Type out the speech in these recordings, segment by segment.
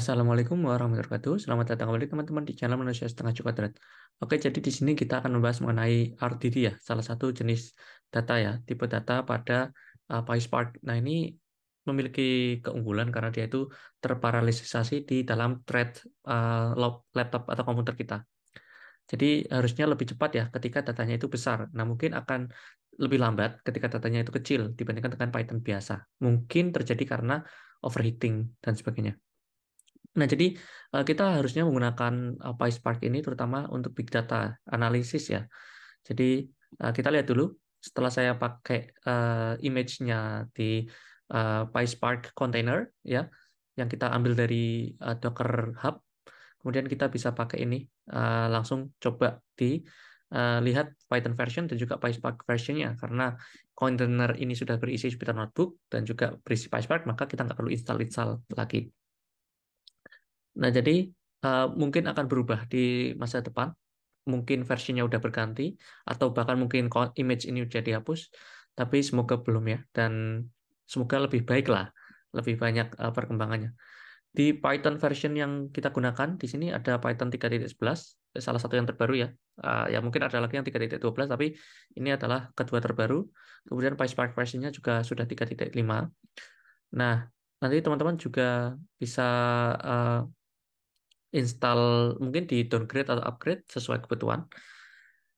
Assalamualaikum warahmatullahi wabarakatuh. Selamat datang kembali teman-teman di channel Manusia Setengah Cukup Oke, jadi di sini kita akan membahas mengenai RDD ya, salah satu jenis data ya, tipe data pada uh, PySpark. Nah, ini memiliki keunggulan karena dia itu terparalisasi di dalam thread uh, laptop atau komputer kita. Jadi harusnya lebih cepat ya ketika datanya itu besar. Nah, mungkin akan lebih lambat ketika datanya itu kecil dibandingkan dengan Python biasa. Mungkin terjadi karena overheating dan sebagainya. Nah, jadi eh, kita harusnya menggunakan uh, PySpark ini terutama untuk big data analisis ya. Jadi eh, kita lihat dulu setelah saya pakai uh, image-nya di uh, PySpark container ya yang kita ambil dari uh, Docker Hub. Kemudian kita bisa pakai ini uh, langsung coba di uh, lihat Python version dan juga PySpark versionnya karena container ini sudah berisi Jupyter Notebook dan juga berisi PySpark maka kita nggak perlu install install lagi. Nah, jadi uh, mungkin akan berubah di masa depan. Mungkin versinya udah berganti, atau bahkan mungkin image ini udah dihapus. Tapi semoga belum ya, dan semoga lebih baik lah, lebih banyak perkembangannya. Di Python version yang kita gunakan, di sini ada Python 3.11, salah satu yang terbaru ya. ya mungkin ada lagi yang 3.12, tapi ini adalah kedua terbaru. Kemudian PySpark versionnya juga sudah 3.5. Nah, nanti teman-teman juga bisa install mungkin di downgrade atau upgrade sesuai kebutuhan.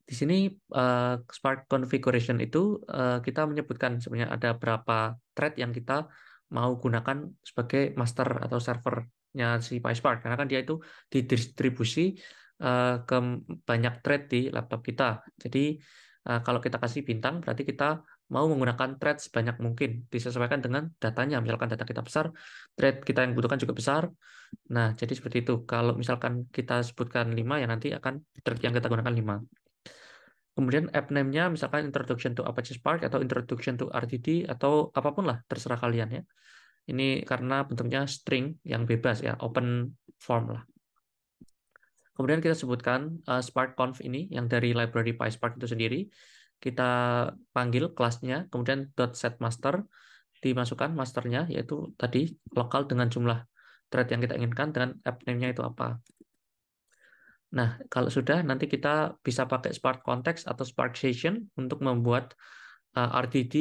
Di sini uh, Spark configuration itu uh, kita menyebutkan sebenarnya ada berapa thread yang kita mau gunakan sebagai master atau servernya si PySpark karena kan dia itu didistribusi uh, ke banyak thread di laptop kita. Jadi uh, kalau kita kasih bintang berarti kita mau menggunakan thread sebanyak mungkin disesuaikan dengan datanya misalkan data kita besar thread kita yang butuhkan juga besar nah jadi seperti itu kalau misalkan kita sebutkan 5 ya nanti akan thread yang kita gunakan 5 kemudian app name-nya misalkan introduction to Apache Spark atau introduction to RDD atau apapun lah terserah kalian ya ini karena bentuknya string yang bebas ya open form lah kemudian kita sebutkan uh, Spark Conf ini yang dari library PySpark itu sendiri kita panggil kelasnya, kemudian dot set master dimasukkan masternya yaitu tadi lokal dengan jumlah thread yang kita inginkan dengan app name-nya itu apa. Nah, kalau sudah nanti kita bisa pakai Spark Context atau Spark Session untuk membuat uh, eh, RDD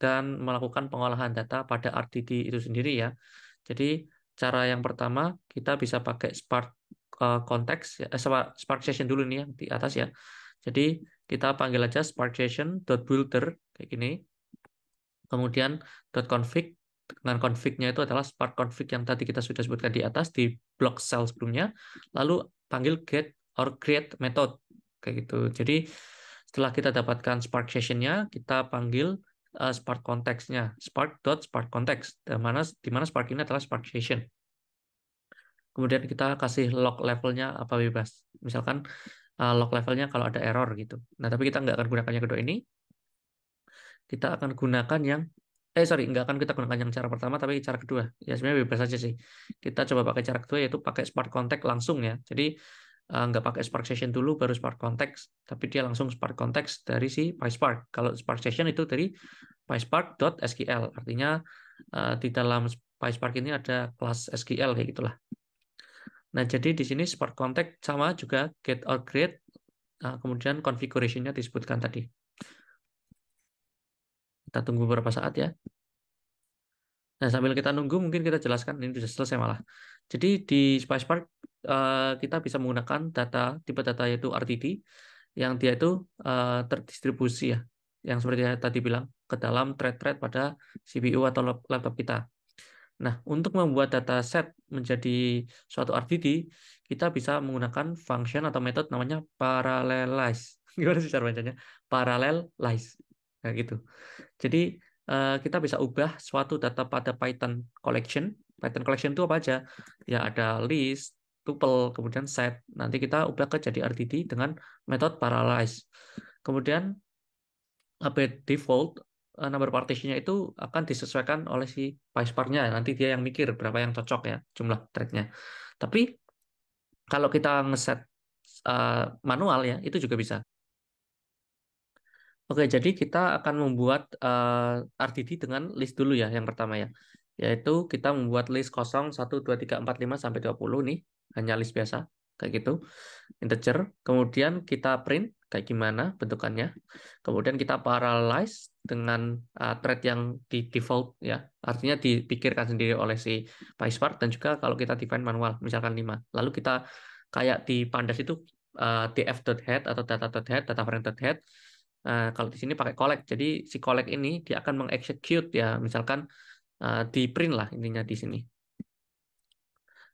dan melakukan pengolahan data pada RDD itu sendiri ya. Jadi cara yang pertama kita bisa pakai Spark uh, Context, ya, eh, Spark Session dulu nih yang di atas ya. Jadi kita panggil aja spark builder kayak gini. Kemudian .config dengan config-nya itu adalah spark config yang tadi kita sudah sebutkan di atas di block cell sebelumnya. Lalu panggil get or create method kayak gitu. Jadi setelah kita dapatkan spark session-nya, kita panggil uh, spark context-nya spark dot spark context Di mana di mana spark ini adalah spark session. Kemudian kita kasih log levelnya apa bebas. Misalkan uh, log levelnya kalau ada error gitu. Nah, tapi kita nggak akan gunakan yang kedua ini. Kita akan gunakan yang eh sorry nggak akan kita gunakan yang cara pertama tapi cara kedua ya sebenarnya bebas aja sih kita coba pakai cara kedua yaitu pakai spark contact langsung ya jadi eh, nggak pakai Spark Session dulu baru Spark Context tapi dia langsung Spark Context dari si PySpark kalau Spark Session itu dari PySpark.sql artinya eh, di dalam PySpark ini ada kelas SQL kayak gitulah Nah, jadi di sini support contact sama juga get or create, nah, kemudian configuration-nya disebutkan tadi. Kita tunggu beberapa saat ya. Nah, sambil kita nunggu, mungkin kita jelaskan, ini sudah selesai malah. Jadi di Spice Park, eh, kita bisa menggunakan data, tipe data yaitu RTD, yang dia itu eh, terdistribusi ya, yang seperti saya tadi bilang, ke dalam thread-thread pada CPU atau laptop kita. Nah, untuk membuat data set menjadi suatu RDD, kita bisa menggunakan function atau metode namanya parallelize. Gimana sih cara bacanya? Parallelize. Nah, gitu. Jadi, eh, kita bisa ubah suatu data pada Python collection. Python collection itu apa aja? Ya, ada list, tuple, kemudian set. Nanti kita ubah ke jadi RDD dengan metode parallelize. Kemudian update default Eh, number partitionnya itu akan disesuaikan oleh si price nya nanti dia yang mikir berapa yang cocok ya jumlah tracknya nya tapi kalau kita ngeset uh, manual ya itu juga bisa oke jadi kita akan membuat uh, eh, RDD dengan list dulu ya yang pertama ya yaitu kita membuat list kosong 1, 2, 3, 4, 5, sampai 20 nih hanya list biasa kayak gitu integer kemudian kita print kayak gimana bentukannya kemudian kita parallelize dengan uh, thread yang di default ya. Artinya dipikirkan sendiri oleh si part dan juga kalau kita define manual misalkan 5. Lalu kita kayak di pandas itu uh, head atau data head data frame frame.head. Uh, kalau di sini pakai collect. Jadi si collect ini dia akan mengexecute ya misalkan uh, di print lah intinya di sini.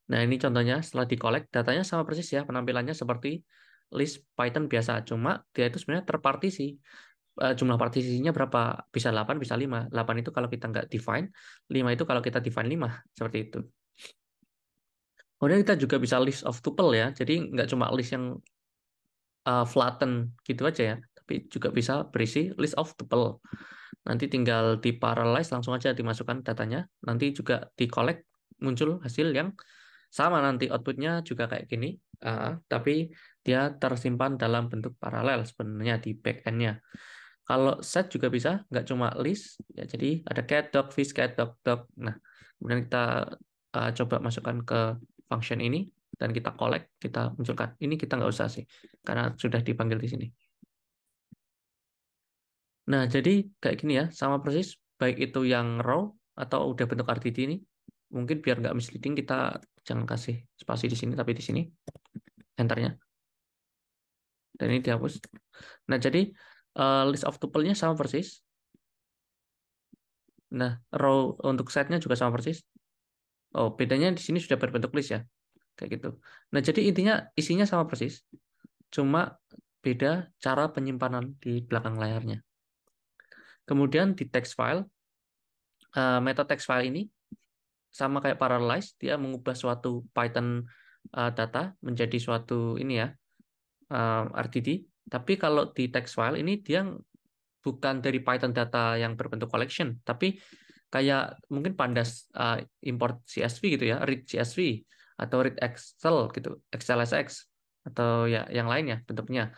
Nah, ini contohnya setelah di collect datanya sama persis ya penampilannya seperti list Python biasa cuma dia itu sebenarnya terpartisi Eh, jumlah partisinya berapa bisa 8 bisa 5 8 itu kalau kita nggak define 5 itu kalau kita define 5 seperti itu kemudian kita juga bisa list of tuple ya jadi nggak cuma list yang uh, flatten gitu aja ya tapi juga bisa berisi list of tuple nanti tinggal di parallelize langsung aja dimasukkan datanya nanti juga di collect muncul hasil yang sama nanti outputnya juga kayak gini uh, tapi dia tersimpan dalam bentuk paralel sebenarnya di backend-nya. Kalau set juga bisa, nggak cuma list. Ya, jadi ada cat, dog, fish, cat, dog, dog. Nah, kemudian kita uh, coba masukkan ke function ini dan kita collect, kita munculkan. Ini kita nggak usah sih, karena sudah dipanggil di sini. Nah, jadi kayak gini ya, sama persis. Baik itu yang raw atau udah bentuk RTT ini, mungkin biar nggak misleading kita jangan kasih spasi di sini, tapi di sini enternya. Dan ini dihapus. Nah, jadi uh, list of tuple-nya sama persis. Nah, row untuk set-nya juga sama persis. Oh, bedanya di sini sudah berbentuk list ya. Kayak gitu. Nah, jadi intinya isinya sama persis. Cuma beda cara penyimpanan di belakang layarnya. Kemudian di text file, uh, eh, meta text file ini sama kayak parallelize, dia mengubah suatu Python uh, data menjadi suatu ini ya, uh, RDD tapi kalau di text file ini dia bukan dari Python data yang berbentuk collection, tapi kayak mungkin pandas uh, import CSV gitu ya, read CSV atau read Excel gitu, Excel XLSX atau ya yang lainnya bentuknya.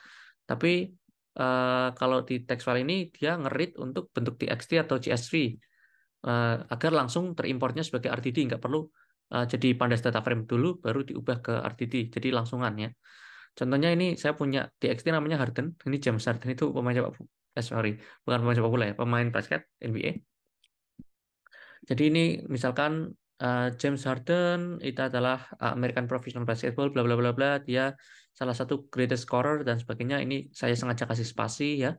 Tapi uh, kalau di text file ini dia ngerit untuk bentuk txt atau CSV uh, eh, agar langsung terimportnya sebagai RDD, nggak perlu uh, jadi pandas data frame dulu baru diubah ke RDD, jadi langsungan ya. Contohnya ini saya punya di namanya Harden, ini James Harden itu pemain sepak bola, eh, sorry, bukan pemain sepak bola ya, pemain basket NBA. Jadi ini misalkan uh, James Harden itu adalah eh, American Professional Basketball, bla bla bla bla, dia salah satu greatest scorer dan sebagainya. Ini saya sengaja kasih spasi ya.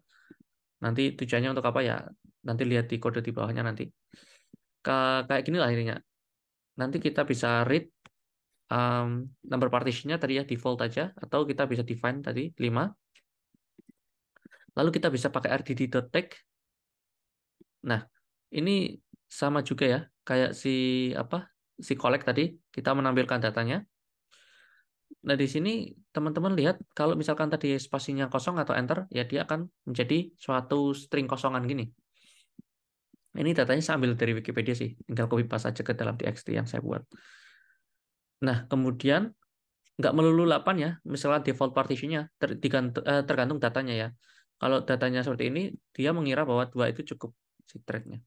Nanti tujuannya untuk apa ya? Nanti lihat di kode di bawahnya nanti. Ke, kayak gini lah intinya. Nanti kita bisa read um, number partitionnya tadi ya default aja atau kita bisa define tadi 5 lalu kita bisa pakai rdd.tag nah ini sama juga ya kayak si apa si collect tadi kita menampilkan datanya nah di sini teman-teman lihat kalau misalkan tadi spasinya kosong atau enter ya dia akan menjadi suatu string kosongan gini ini datanya saya ambil dari Wikipedia sih tinggal copy paste aja ke dalam txt yang saya buat Nah, kemudian nggak melulu 8 ya, misalnya default partitionnya nya eh, tergantung datanya ya. Kalau datanya seperti ini, dia mengira bahwa dua itu cukup si thread-nya.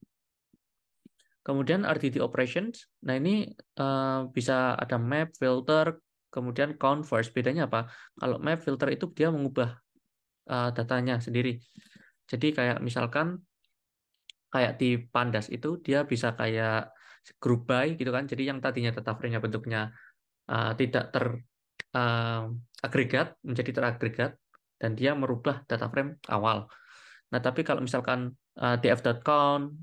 Kemudian RDD operations, nah ini uh, bisa ada map, filter, kemudian count first. Bedanya apa? Kalau map filter itu dia mengubah uh, datanya sendiri. Jadi kayak misalkan kayak di pandas itu dia bisa kayak group by gitu kan. Jadi yang tadinya data frame-nya bentuknya uh, tidak teragregat eh, uh, menjadi teragregat dan dia merubah data frame awal. Nah, tapi kalau misalkan uh, eh, df.count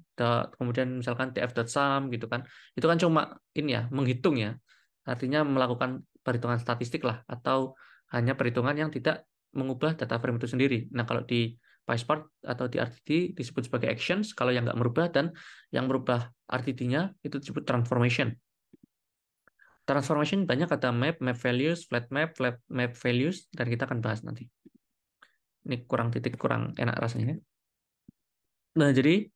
kemudian misalkan df.sum gitu kan. Itu kan cuma ini ya, menghitung ya. Artinya melakukan perhitungan statistik lah atau hanya perhitungan yang tidak mengubah data frame itu sendiri. Nah, kalau di PySpark atau di RTD disebut sebagai actions, kalau yang nggak merubah dan yang merubah RTD-nya itu disebut transformation. Transformation banyak kata map, map values, flat map, flat map values, dan kita akan bahas nanti. Ini kurang titik, kurang enak rasanya. Nah, jadi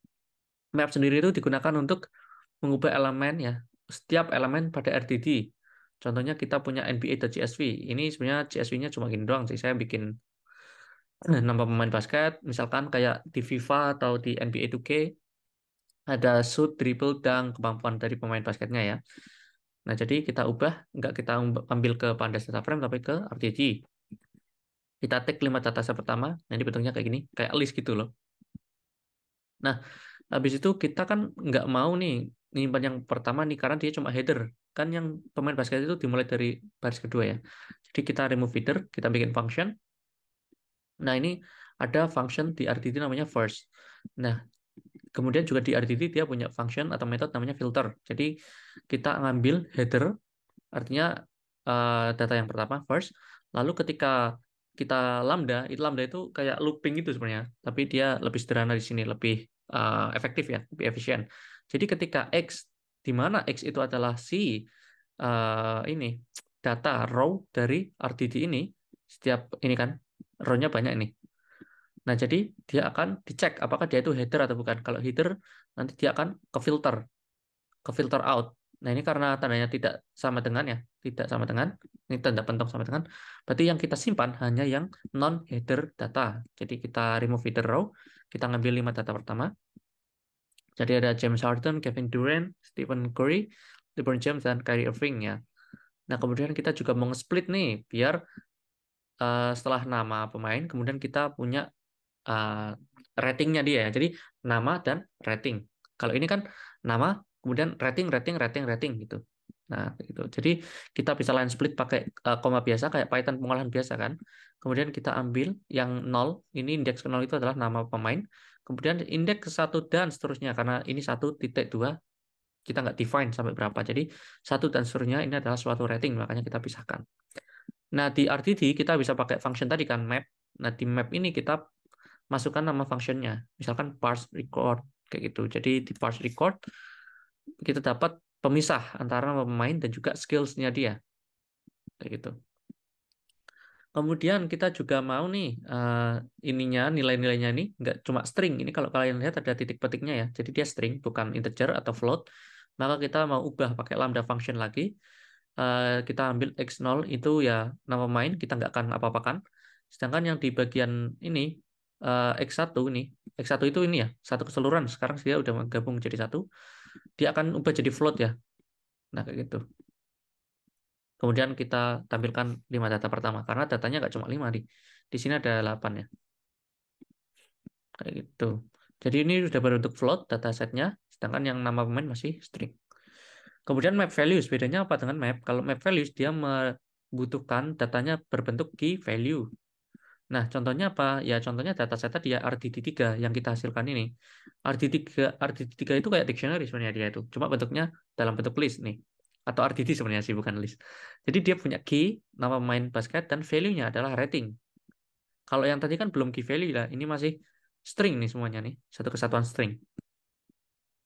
map sendiri itu digunakan untuk mengubah elemen ya, setiap elemen pada RDD. Contohnya kita punya NBA CSV. Ini sebenarnya CSV-nya cuma gini doang sih. Saya bikin eh, nama pemain basket, misalkan kayak di FIFA atau di NBA 2K, ada shoot, dribble, dan kemampuan dari pemain basketnya ya. Nah, jadi kita ubah, nggak kita ambil ke pandas data frame, tapi ke RTG. Kita take lima data set pertama, nah ini bentuknya kayak gini, kayak list gitu loh. Nah, habis itu kita kan nggak mau nih nyimpan yang pertama nih, karena dia cuma header. Kan yang pemain basket itu dimulai dari baris kedua ya. Jadi kita remove header, kita bikin function. Nah, ini ada function di RTT namanya first. Nah, kemudian juga di RTT dia punya function atau metode namanya filter. Jadi kita ngambil header, artinya eh, data yang pertama first, lalu ketika kita lambda, itu lambda itu kayak looping gitu sebenarnya, tapi dia lebih sederhana di sini, lebih eh, efektif ya, lebih efisien. Jadi ketika x di mana x itu adalah si eh, ini data row dari RDD ini, setiap ini kan rownya banyak nih. Nah, jadi dia akan dicek apakah dia itu header atau bukan. Kalau header, nanti dia akan ke filter, ke filter out. Nah, ini karena tandanya tidak sama dengan ya, tidak sama dengan, ini tanda pentok sama dengan, berarti yang kita simpan hanya yang non-header data. Jadi kita remove header row, kita ngambil lima data pertama. Jadi ada James Harden, Kevin Durant, Stephen Curry, LeBron James, dan Kyrie Irving ya. Nah, kemudian kita juga mau split nih, biar uh, setelah nama pemain, kemudian kita punya Eh, ratingnya dia ya. Jadi nama dan rating. Kalau ini kan nama kemudian rating rating rating rating gitu. Nah, gitu. Jadi kita bisa line split pakai eh, koma biasa kayak Python pengolahan biasa kan. Kemudian kita ambil yang nol, ini indeks nol itu adalah nama pemain. Kemudian indeks satu dan seterusnya karena ini satu titik dua, kita nggak define sampai berapa. Jadi satu dan seterusnya ini adalah suatu rating makanya kita pisahkan. Nah, di RTD kita bisa pakai function tadi kan map. Nah, di map ini kita masukkan nama functionnya misalkan parse record kayak gitu jadi di parse record kita dapat pemisah antara nama pemain dan juga skillsnya dia kayak gitu Kemudian kita juga mau nih uh, ininya nilai-nilainya ini nggak cuma string. Ini kalau kalian lihat ada titik petiknya ya. Jadi dia string bukan integer atau float. Maka kita mau ubah pakai lambda function lagi. Uh, kita ambil x0 itu ya nama pemain kita nggak akan apa-apakan. Sedangkan yang di bagian ini Eh, X1 ini, X1 itu ini ya, satu keseluruhan. Sekarang dia udah gabung jadi satu. Dia akan ubah jadi float ya. Nah, kayak gitu. Kemudian kita tampilkan 5 data pertama karena datanya nggak cuma 5 di. Di sini ada 8 ya. Kayak gitu. Jadi ini sudah berbentuk float datasetnya, sedangkan yang nama pemain masih string. Kemudian map values, bedanya apa dengan map? Kalau map values dia membutuhkan datanya berbentuk key value. Nah, contohnya apa? Ya, contohnya data saya tadi ya RDD3 yang kita hasilkan ini. RDD3 RDD3 itu kayak dictionary sebenarnya dia itu. Cuma bentuknya dalam bentuk list nih. Atau RDD sebenarnya sih bukan list. Jadi dia punya key, nama pemain basket dan value-nya adalah rating. Kalau yang tadi kan belum key value lah, ini masih string nih semuanya nih, satu kesatuan string.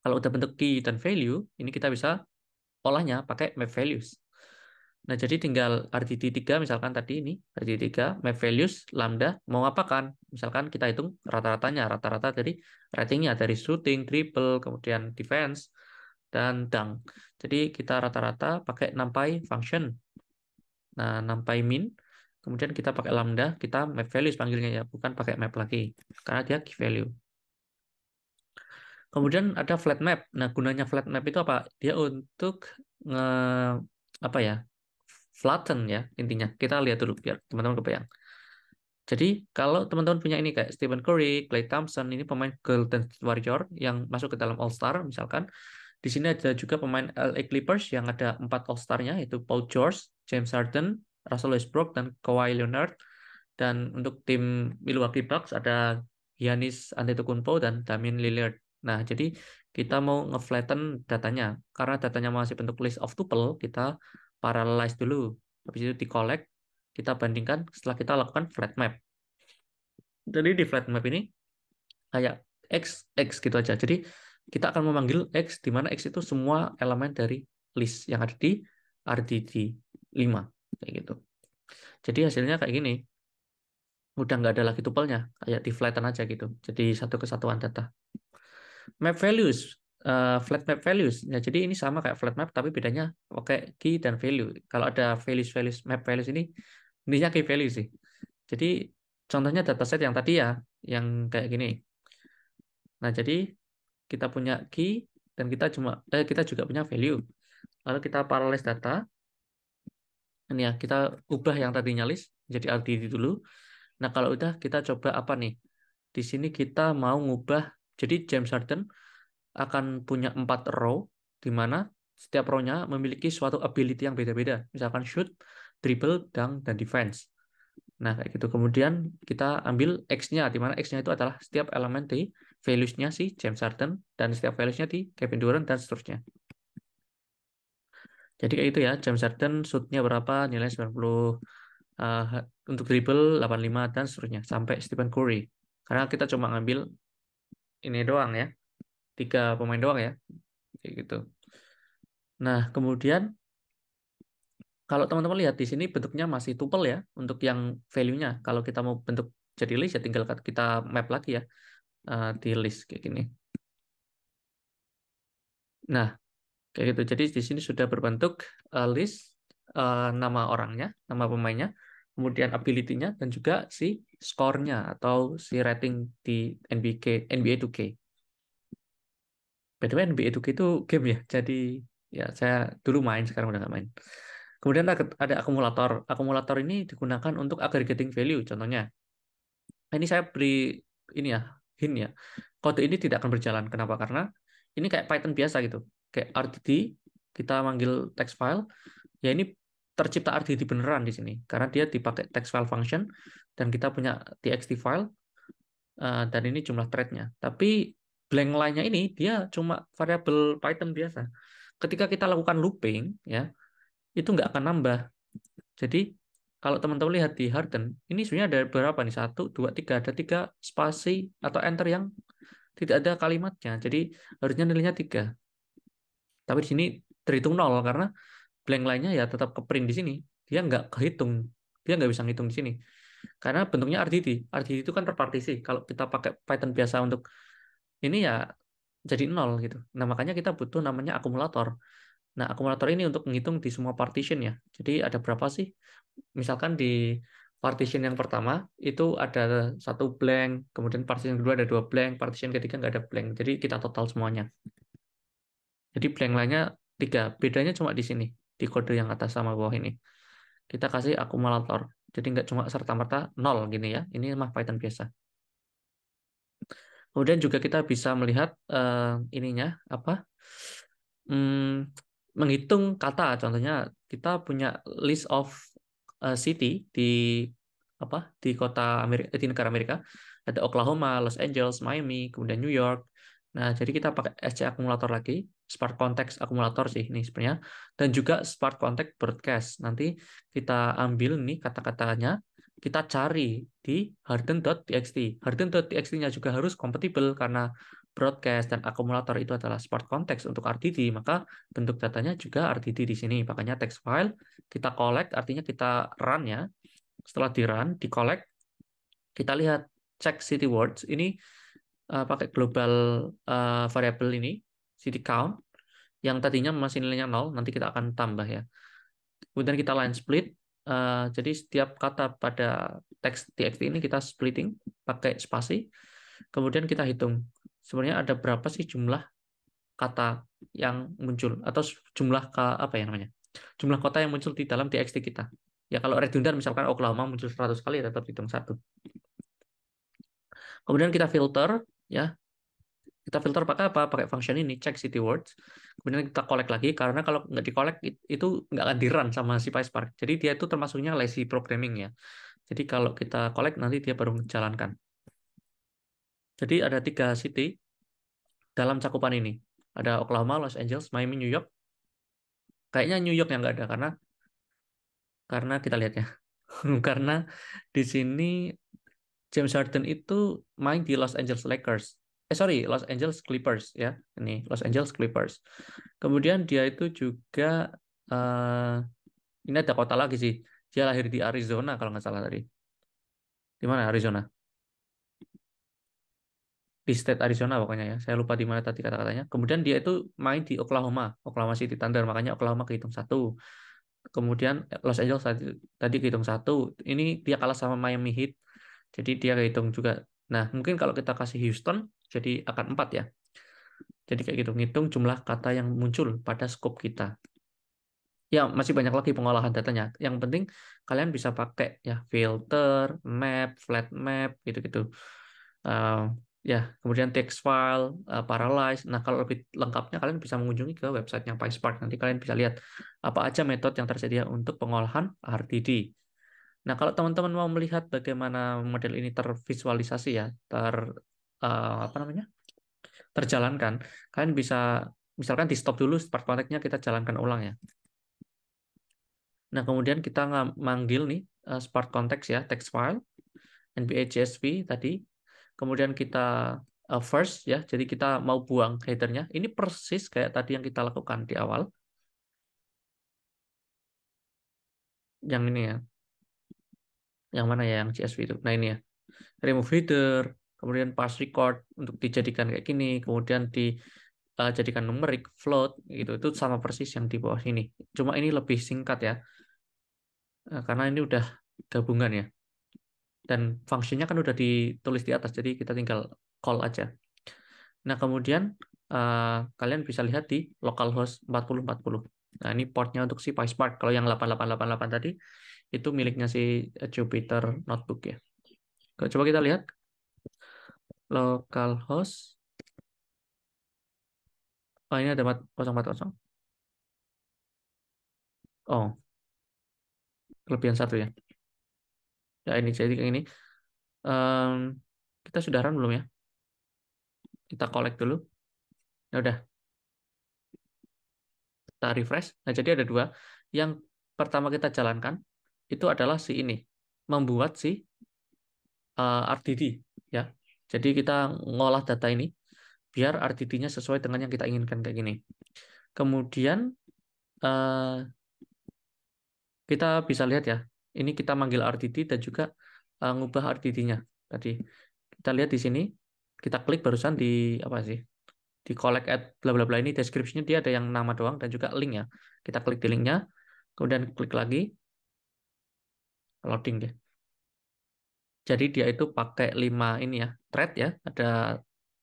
Kalau udah bentuk key dan value, ini kita bisa olahnya pakai map values. Nah, jadi tinggal RDT3 misalkan tadi ini, RDT3, map values, lambda, mau apakan? Misalkan kita hitung rata-ratanya, rata-rata dari ratingnya, dari shooting, triple kemudian defense, dan dunk. Jadi kita rata-rata pakai numpy function. Nah, numpy min, kemudian kita pakai lambda, kita map values panggilnya ya, bukan pakai map lagi, karena dia key value. Kemudian ada flat map. Nah, gunanya flat map itu apa? Dia untuk nge, apa ya? flatten ya intinya. Kita lihat dulu biar teman-teman kebayang. Jadi kalau teman-teman punya ini kayak Stephen Curry, Clay Thompson, ini pemain Golden State Warrior yang masuk ke dalam All Star misalkan. Di sini ada juga pemain LA Clippers yang ada empat All Star-nya yaitu Paul George, James Harden, Russell Westbrook dan Kawhi Leonard. Dan untuk tim Milwaukee Bucks ada Giannis Antetokounmpo dan Damian Lillard. Nah, jadi kita mau ngeflatten datanya karena datanya masih bentuk list of tuple, kita paralelize dulu habis itu di collect kita bandingkan setelah kita lakukan flat map jadi di flat map ini kayak x x gitu aja jadi kita akan memanggil x di mana x itu semua elemen dari list yang ada di RDD 5 kayak gitu jadi hasilnya kayak gini udah nggak ada lagi nya, kayak di flatten aja gitu jadi satu kesatuan data map values uh, flat map values. Ya, jadi ini sama kayak flat map tapi bedanya pakai key dan value. Kalau ada values values map values ini intinya key value sih. Jadi contohnya dataset yang tadi ya, yang kayak gini. Nah, jadi kita punya key dan kita cuma eh, kita juga punya value. Lalu kita parallelize data. Ini ya, kita ubah yang tadinya list jadi RDD dulu. Nah, kalau udah kita coba apa nih? Di sini kita mau ngubah jadi James Harden akan punya empat row, di mana setiap row memiliki suatu ability yang beda-beda. Misalkan shoot, dribble, dunk, dan defense. Nah, kayak gitu. Kemudian kita ambil X-nya, di mana X-nya itu adalah setiap elemen di values-nya si James Harden, dan setiap values-nya di Kevin Durant, dan seterusnya. Jadi kayak itu ya, James Harden shoot-nya berapa, nilai 90, uh, eh, untuk dribble 85, dan seterusnya, sampai Stephen Curry. Karena kita cuma ngambil ini doang ya, tiga pemain doang ya kayak gitu nah kemudian kalau teman-teman lihat di sini bentuknya masih tuple ya untuk yang value-nya kalau kita mau bentuk jadi list ya tinggal kita map lagi ya eh, di list kayak gini nah kayak gitu jadi di sini sudah berbentuk eh, list eh, nama orangnya nama pemainnya kemudian ability-nya dan juga si skornya atau si rating di NBA 2K by the way NBA 2K itu game ya jadi ya saya dulu main sekarang udah nggak main kemudian ada akumulator akumulator ini digunakan untuk aggregating value contohnya nah, ini saya beri ini ya hint ya kode ini tidak akan berjalan kenapa karena ini kayak Python biasa gitu kayak RDD kita manggil text file ya ini tercipta RDD beneran di sini karena dia dipakai text file function dan kita punya txt file eh, dan ini jumlah threadnya tapi blank line-nya ini dia cuma variabel Python biasa. Ketika kita lakukan looping, ya itu nggak akan nambah. Jadi kalau teman-teman lihat di Harden, ini sebenarnya ada berapa nih? Satu, dua, tiga. Ada tiga spasi atau enter yang tidak ada kalimatnya. Jadi harusnya nilainya tiga. Tapi di sini terhitung nol karena blank lainnya ya tetap ke print di sini. Dia nggak kehitung. Dia nggak bisa ngitung di sini. Karena bentuknya rdd. Rdd itu kan terpartisi. Kalau kita pakai Python biasa untuk ini ya jadi nol gitu. Nah makanya kita butuh namanya akumulator. Nah akumulator ini untuk menghitung di semua partition ya. Jadi ada berapa sih? Misalkan di partition yang pertama itu ada satu blank, kemudian partition kedua ada dua blank, partition ketiga nggak ada blank. Jadi kita total semuanya. Jadi blank lainnya tiga. Bedanya cuma di sini, di kode yang atas sama bawah ini. Kita kasih akumulator. Jadi nggak cuma serta-merta nol gini ya. Ini mah Python biasa. Kemudian juga kita bisa melihat uh, ininya apa hmm, menghitung kata. Contohnya kita punya list of uh, city di apa di kota Amerika di negara Amerika ada Oklahoma, Los Angeles, Miami, kemudian New York. Nah jadi kita pakai SC akumulator lagi, Spark Context akumulator sih ini sebenarnya dan juga Spark Context broadcast. Nanti kita ambil nih kata-katanya kita cari di harden.txt. Harden.txt-nya juga harus kompatibel karena broadcast dan akumulator itu adalah smart context untuk RDD, maka bentuk datanya juga RDD di sini. Makanya text file kita collect, artinya kita run ya. Setelah di run, di collect, kita lihat check city words ini uh, pakai global uh, variable ini city count yang tadinya masih nilainya nol, nanti kita akan tambah ya. Kemudian kita line split, Eh, jadi setiap kata pada teks TXT ini kita splitting pakai spasi. Kemudian kita hitung sebenarnya ada berapa sih jumlah kata yang muncul atau jumlah apa ya namanya? jumlah kota yang muncul di dalam TXT kita. Ya kalau redundant misalkan Oklahoma muncul 100 kali ya tetap hitung satu. Kemudian kita filter ya. Kita filter pakai apa? Pakai function ini check city words kemudian kita collect lagi karena kalau nggak di collect itu nggak akan di sama si PySpark jadi dia itu termasuknya lazy programming ya jadi kalau kita collect nanti dia baru menjalankan jadi ada tiga city dalam cakupan ini ada Oklahoma Los Angeles Miami New York kayaknya New York yang nggak ada karena karena kita lihat ya karena di sini James Harden itu main di Los Angeles Lakers eh sorry Los Angeles Clippers ya ini Los Angeles Clippers kemudian dia itu juga uh, ini ada kota lagi sih dia lahir di Arizona kalau nggak salah tadi di mana Arizona di state Arizona pokoknya ya saya lupa di mana tadi kata-katanya kemudian dia itu main di Oklahoma Oklahoma City Thunder makanya Oklahoma kehitung satu kemudian eh, Los Angeles tadi, tadi kehitung satu ini dia kalah sama Miami Heat jadi dia kehitung juga Nah, mungkin kalau kita kasih Houston, jadi akan empat ya. Jadi kayak gitu, ngitung jumlah kata yang muncul pada scope kita. Ya, masih banyak lagi pengolahan datanya. Yang penting kalian bisa pakai ya filter, map, flat map, gitu-gitu. Uh, ya, kemudian text file, uh, paralyze. Nah, kalau lebih lengkapnya kalian bisa mengunjungi ke website websitenya PySpark. Nanti kalian bisa lihat apa aja metode yang tersedia untuk pengolahan RDD. Nah, kalau teman-teman mau melihat bagaimana model ini tervisualisasi ya, ter uh, apa namanya terjalankan, kalian bisa misalkan di stop dulu part kontaknya kita jalankan ulang ya. Nah kemudian kita manggil nih uh, eh, Spark Context ya text file nbhsv csv tadi, kemudian kita uh, first ya, jadi kita mau buang headernya. Ini persis kayak tadi yang kita lakukan di awal. Yang ini ya, yang mana ya yang csv itu? Nah ini ya, remove header, kemudian pass record untuk dijadikan kayak gini, kemudian dijadikan eh, numerik, float, gitu. Itu sama persis yang di bawah ini. Cuma ini lebih singkat ya, eh, karena ini udah gabungan ya. Dan fungsinya kan udah ditulis di atas, jadi kita tinggal call aja. Nah, kemudian eh, kalian bisa lihat di localhost 4040. Nah, ini portnya untuk si PySpark. Kalau yang 8888 tadi, itu miliknya si Jupiter Notebook ya. Coba kita lihat localhost oh ini ada 040 oh kelebihan satu ya ya ini jadi kayak ini um, kita sudah run belum ya kita collect dulu ya udah kita refresh nah jadi ada dua yang pertama kita jalankan itu adalah si ini membuat si uh, eh, RDD ya jadi kita ngolah data ini biar rtt nya sesuai dengan yang kita inginkan kayak gini. Kemudian eh, kita bisa lihat ya, ini kita manggil RTT dan juga eh, ngubah rtt nya tadi. Kita lihat di sini, kita klik barusan di apa sih? Di collect at bla bla bla ini deskripsinya dia ada yang nama doang dan juga link ya. Kita klik di link-nya, kemudian klik lagi, loading deh. Jadi dia itu pakai 5 ini ya, thread ya, ada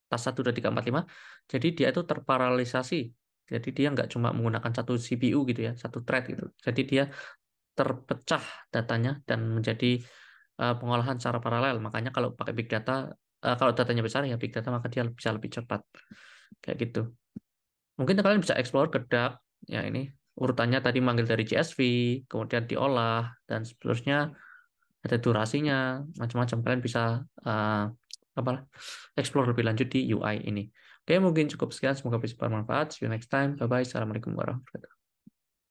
tas 1, 2, 3, 4, 5. Jadi dia itu terparalisasi. Jadi dia nggak cuma menggunakan satu CPU gitu ya, satu thread gitu. Jadi dia terpecah datanya dan menjadi eh, pengolahan secara paralel. Makanya kalau pakai big data, uh, kalau datanya besar ya big data maka dia bisa lebih cepat. Kayak gitu. Mungkin kalian bisa explore ke DAP, ya ini urutannya tadi manggil dari CSV, kemudian diolah dan seterusnya ada durasinya macam-macam kalian bisa uh, apa explore lebih lanjut di UI ini oke mungkin cukup sekian semoga bisa bermanfaat see you next time bye bye assalamualaikum warahmatullahi wabarakatuh